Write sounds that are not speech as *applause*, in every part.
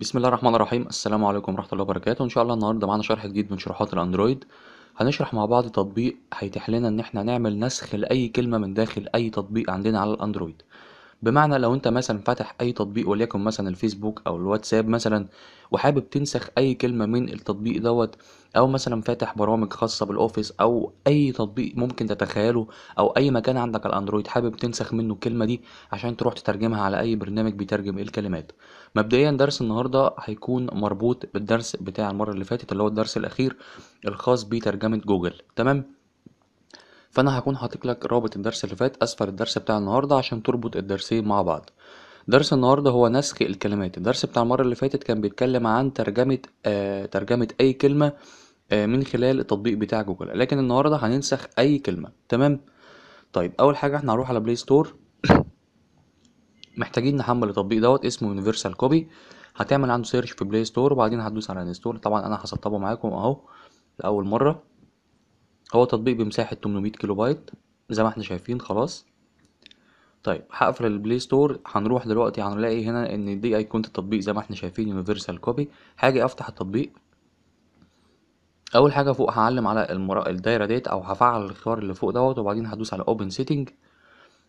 بسم الله الرحمن الرحيم السلام عليكم ورحمه الله وبركاته ان شاء الله النهارده معانا شرح جديد من شروحات الاندرويد هنشرح مع بعض تطبيق هيتيح لنا ان احنا نعمل نسخ لاي كلمه من داخل اي تطبيق عندنا على الاندرويد بمعنى لو انت مثلا فاتح اي تطبيق وليكن مثلا الفيسبوك او الواتساب مثلا وحابب تنسخ اي كلمة من التطبيق دوت او مثلا فاتح برامج خاصة بالاوفيس او اي تطبيق ممكن تتخيله او اي مكان عندك الاندرويد حابب تنسخ منه الكلمة دي عشان تروح تترجمها على اي برنامج بيترجم إيه الكلمات مبدئيا درس النهاردة هيكون مربوط بالدرس بتاع المرة اللي فاتت اللي هو الدرس الاخير الخاص بترجمة جوجل تمام فانا هكون حاطط لك رابط الدرس اللي فات اسفل الدرس بتاع النهارده عشان تربط الدرسين مع بعض درس النهارده هو نسخ الكلمات الدرس بتاع المره اللي فاتت كان بيتكلم عن ترجمه آه ترجمه اي كلمه آه من خلال التطبيق بتاع جوجل لكن النهارده هننسخ اي كلمه تمام طيب اول حاجه احنا هنروح على بلاي ستور محتاجين نحمل التطبيق دوت اسمه يونيفرسال كوبي هتعمل عنده سيرش في بلاي ستور وبعدين هتدوس على انستول طبعا انا هسطبه معاكم اهو لاول مره هو تطبيق بمساحة 800 كيلو بايت زي ما احنا شايفين خلاص طيب هقفل البلاي ستور هنروح دلوقتي هنلاقي هنا ان دي ايكونة التطبيق زي ما احنا شايفين يونيفرسال كوبي هاجي افتح التطبيق اول حاجه فوق هعلم على المرا... الدايره ديت او هفعل الخيار اللي فوق دوت وبعدين هدوس على اوبن سيتنج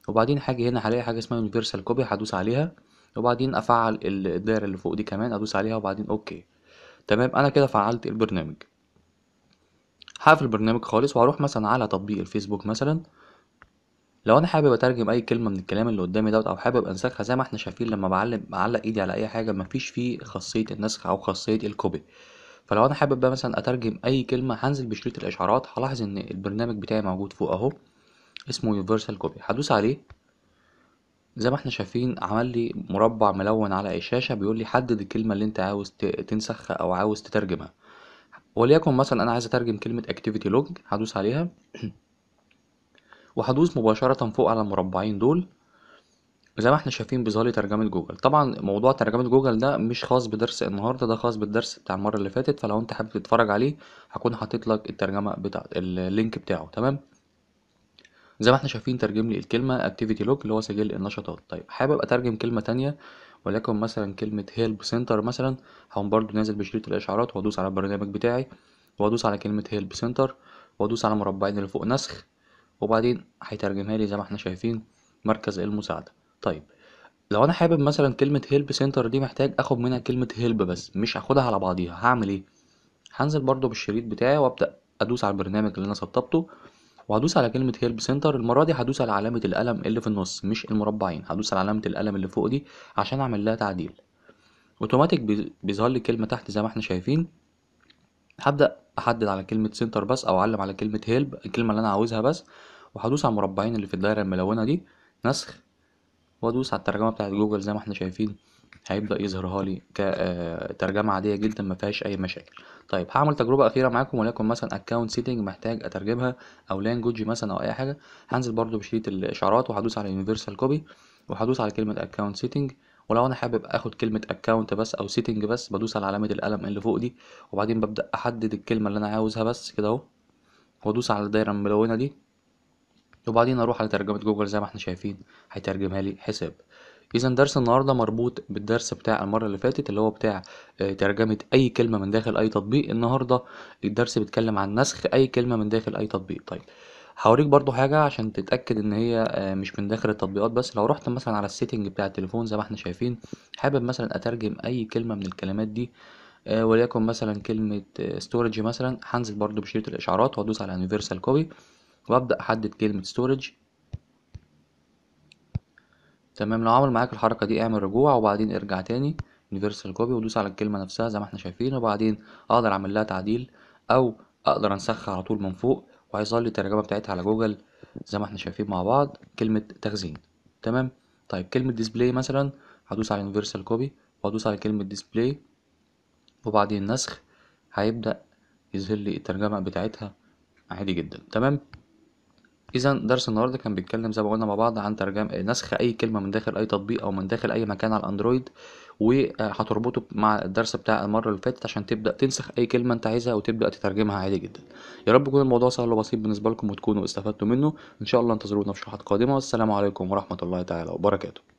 وبعدين هاجي هنا هلاقي حاجه اسمها يونيفرسال كوبي هدوس عليها وبعدين افعل الدايره اللي فوق دي كمان ادوس عليها وبعدين اوكي تمام انا كده فعلت البرنامج هقفل البرنامج خالص وهروح مثلا على تطبيق الفيسبوك مثلا لو انا حابب اترجم اي كلمه من الكلام اللي قدامي دوت او حابب انسخها زي ما احنا شايفين لما بعلم بعلق ايدي على اي حاجه مفيش فيه خاصيه النسخ او خاصيه الكوبي فلو انا حابب بقى مثلا اترجم اي كلمه هنزل بشريط الاشعارات هلاحظ ان البرنامج بتاعي موجود فوق اهو اسمه يونيفرسال كوبي هدوس عليه زي ما احنا شايفين عمل لي مربع ملون على الشاشه بيقول لي حدد الكلمه اللي انت عاوز تنسخها او عاوز تترجمها وليكن مثلا انا عايز اترجم كلمه activity log هدوس عليها *clears throat* وهدوس مباشره فوق على المربعين دول زي ما احنا شايفين بيظهر ترجمه جوجل طبعا موضوع ترجمه جوجل ده مش خاص بدرس النهارده ده خاص بالدرس بتاع المره اللي فاتت فلو انت حابب تتفرج عليه هكون حاطط لك الترجمه بتاع اللينك بتاعه تمام زي ما احنا شايفين ترجم لي الكلمه activity log اللي هو سجل النشاطات طيب حابب اترجم كلمه تانية ولكن مثلا كلمة هيلب سنتر مثلا هقوم برضو نازل بشريط الإشعارات وأدوس على البرنامج بتاعي وأدوس على كلمة هيلب سنتر وأدوس على مربعين اللي فوق نسخ وبعدين هيترجمها لي زي ما احنا شايفين مركز المساعدة طيب لو أنا حابب مثلا كلمة هيلب سنتر دي محتاج آخد منها كلمة هيلب بس مش هاخدها على بعضيها هعمل إيه؟ هنزل برضو بالشريط بتاعي وأبدأ أدوس على البرنامج اللي أنا سطبته وهدوس على كلمة هيلب سنتر المرة دي هدوس على علامة القلم اللي في النص مش المربعين هدوس على علامة القلم اللي فوق دي عشان اعمل لها تعديل اوتوماتيك بيظهر لي كلمة تحت زي ما احنا شايفين هبدأ احدد على كلمة سنتر بس او اعلم على كلمة هيلب الكلمة اللي انا عاوزها بس وهدوس على المربعين اللي في الدايرة الملونة دي نسخ وادوس على الترجمة بتاعت جوجل زي ما احنا شايفين هيبدأ يظهرها لي كترجمة آه، عادية جدا ما فيهاش أي مشاكل طيب هعمل تجربة أخيرة معاكم ولكن مثلا أكونت سيتنج محتاج أترجمها أو لانجوج مثلا أو أي حاجة هنزل برده بشريط الإشعارات وهدوس على يونيفرسال كوبي وهدوس على كلمة أكونت سيتنج ولو انا حابب اخد كلمه اكونت بس او سيتنج بس بدوس على علامه القلم اللي فوق دي وبعدين ببدا احدد الكلمه اللي انا عاوزها بس كده اهو وادوس على الدايره الملونه دي وبعدين اروح على ترجمه جوجل زي ما احنا شايفين هيترجمها لي حساب اذا درس النهارده مربوط بالدرس بتاع المره اللي فاتت اللي هو بتاع آه، ترجمه اي كلمه من داخل اي تطبيق النهارده الدرس بيتكلم عن نسخ اي كلمه من داخل اي تطبيق طيب هوريك برضو حاجة عشان تتأكد إن هي آه، مش من داخل التطبيقات بس لو رحت مثلا على السيتنج بتاع التليفون زي ما احنا شايفين حابب مثلا أترجم أي كلمة من الكلمات دي آه، وليكن مثلا كلمة ستورج مثلا هنزل برضو بشريط الإشعارات وأدوس على يونيفرسال كوبي وأبدأ أحدد كلمة ستورج تمام لو عمل معاك الحركة دي اعمل رجوع وبعدين ارجع تاني universal copy ودوس على الكلمة نفسها زي ما احنا شايفين وبعدين اقدر اعمل لها تعديل او اقدر انسخها على طول من فوق وهيظهر لي الترجمة بتاعتها على جوجل زي ما احنا شايفين مع بعض كلمة تخزين تمام طيب كلمة ديسبلاي مثلا هدوس على universal copy وهدوس على كلمة ديسبلاي وبعدين نسخ هيبدأ يظهر لي الترجمة بتاعتها عادي جدا تمام اذا درس النهارده كان بيتكلم زي ما قلنا مع بعض عن ترجمه نسخ اي كلمه من داخل اي تطبيق او من داخل اي مكان على الاندرويد وهتربطه مع الدرس بتاع المره اللي فاتت عشان تبدا تنسخ اي كلمه انت عايزها وتبدا تترجمها عادي جدا يا رب يكون الموضوع سهل وبسيط بالنسبه لكم وتكونوا استفدتوا منه ان شاء الله انتظرونا في شروحات قادمه والسلام عليكم ورحمه الله تعالى وبركاته